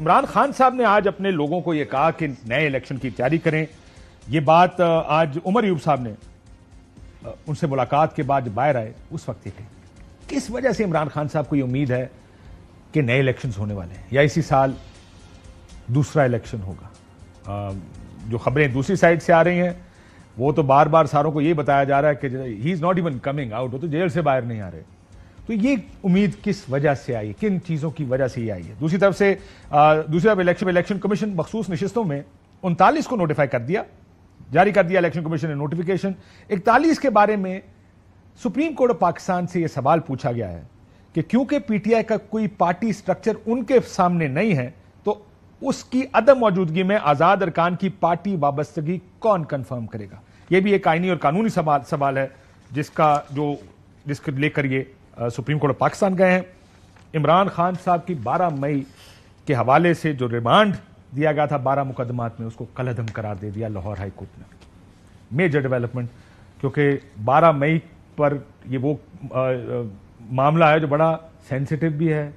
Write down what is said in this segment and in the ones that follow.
इमरान खान साहब ने आज अपने लोगों को यह कहा कि नए इलेक्शन की तैयारी करें ये बात आज उमर यूब साहब ने उनसे मुलाकात के बाद बाहर आए उस वक्त ही कही किस वजह से इमरान खान साहब को ये उम्मीद है कि नए इलेक्शन होने वाले हैं या इसी साल दूसरा इलेक्शन होगा जो खबरें दूसरी साइड से आ रही हैं वो तो बार बार सारों को ये बताया जा रहा है कि he is not even coming out हो तो जेल से बाहर नहीं आ रहे तो ये उम्मीद किस वजह से आई किन चीज़ों की वजह से ये आई है दूसरी तरफ से दूसरी तरफ इलेक्शन इलेक्शन कमीशन मखसूस नशस्तों में उनतालीस को नोटिफाई कर दिया जारी कर दिया इलेक्शन कमीशन ने नोटिफिकेशन इकतालीस के बारे में सुप्रीम कोर्ट ऑफ पाकिस्तान से यह सवाल पूछा गया है कि क्योंकि पीटीआई का कोई पार्टी स्ट्रक्चर उनके सामने नहीं है तो उसकी अदम मौजूदगी में आज़ाद अरकान की पार्टी वाबस्तगी कौन कंफर्म करेगा यह भी एक आईनी और कानूनी सवाल सवाल है जिसका जो जिसको लेकर ये सुप्रीम कोर्ट ऑफ पाकिस्तान गए हैं इमरान खान साहब की 12 मई के हवाले से जो रिमांड दिया गया था 12 मुकदमात में उसको कलदम करार दे दिया लाहौर हाई कोर्ट ने मेजर डेवलपमेंट क्योंकि 12 मई पर ये वो आ, आ, मामला है जो बड़ा सेंसिटिव भी है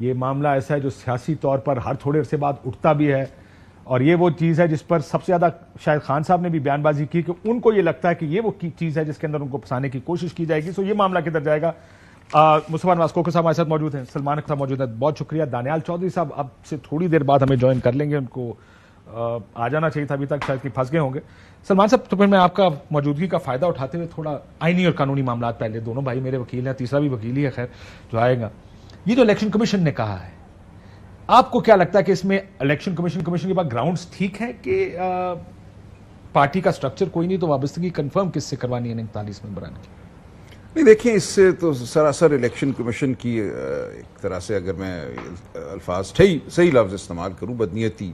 ये मामला ऐसा है जो सियासी तौर पर हर थोड़े अरसे बाद उठता भी है और ये वो चीज़ है जिस पर सबसे ज़्यादा शायद खान साहब ने भी बयानबाजी की कि उनको ये लगता है कि ये वो चीज़ है जिसके अंदर उनको फंसाने की कोशिश की जाएगी सो ये मामला किधर जाएगा मुसलमान वास्को के साहब हमारे साथ मौजूद हैं सलमान साहब मौजूद हैं बहुत शुक्रिया दानियाल चौधरी साहब अब से थोड़ी देर बाद हमें ज्वाइन कर लेंगे उनको आ जाना चाहिए था अभी तक शायद कि फंस गए होंगे सलमान साहब तो फिर मैं आपका मौजूदगी का फ़ायदा उठाते हुए थोड़ा आइनी और कानूनी मामला पहले दोनों भाई मेरे वकील हैं तीसरा भी वकील ही है खैर जो आएगा ये जो इलेक्शन कमीशन ने कहा है आपको क्या लगता है कि इसमें इलेक्शन कमीशन कमीशन के पास ग्राउंड ठीक है कि पार्टी का स्ट्रक्चर कोई नहीं तो वाबस्तगी कन्फर्म किससे करवानी है इकतालीस में की नहीं देखिए इससे तो सरासर इलेक्शन कमीशन की एक तरह से अगर मैं अल्फाज सही सही लफ्ज़ इस्तेमाल करूँ बदनीति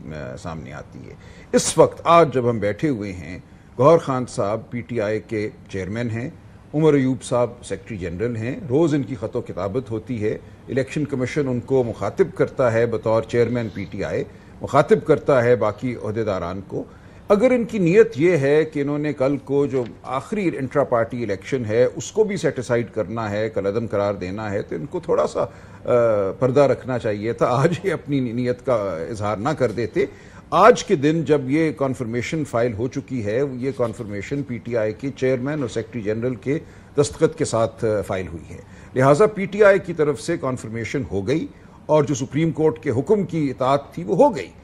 सामने आती है इस वक्त आज जब हम बैठे हुए हैं गौर खान साहब पी टी आई के चेयरमैन हैं उमर अयूब साहब सेक्रटरी जनरल हैं रोज़ इनकी खतो किताबत होती है इलेक्शन कमीशन उनको मुखातिब करता है बतौर चेयरमैन पी टी आई मुखातिब करता है बाकी अहदेदारान को अगर इनकी नीयत यह है कि इन्होंने कल को जो आखिरी इंट्रा पार्टी इलेक्शन है उसको भी सेटिसाइड करना है कल अदम करार देना है तो इनको थोड़ा सा पर्दा रखना चाहिए था आज ही अपनी नीयत का इजहार ना कर देते आज के दिन जब ये कॉन्फर्मेशन फाइल हो चुकी है ये कॉन्फर्मेशन पीटीआई के चेयरमैन और सेक्रेटरी जनरल के दस्तखत के साथ फाइल हुई है लिहाजा पीटीआई की तरफ से कॉन्फर्मेशन हो गई और जो सुप्रीम कोर्ट के हुक्म की इतात थी वो हो गई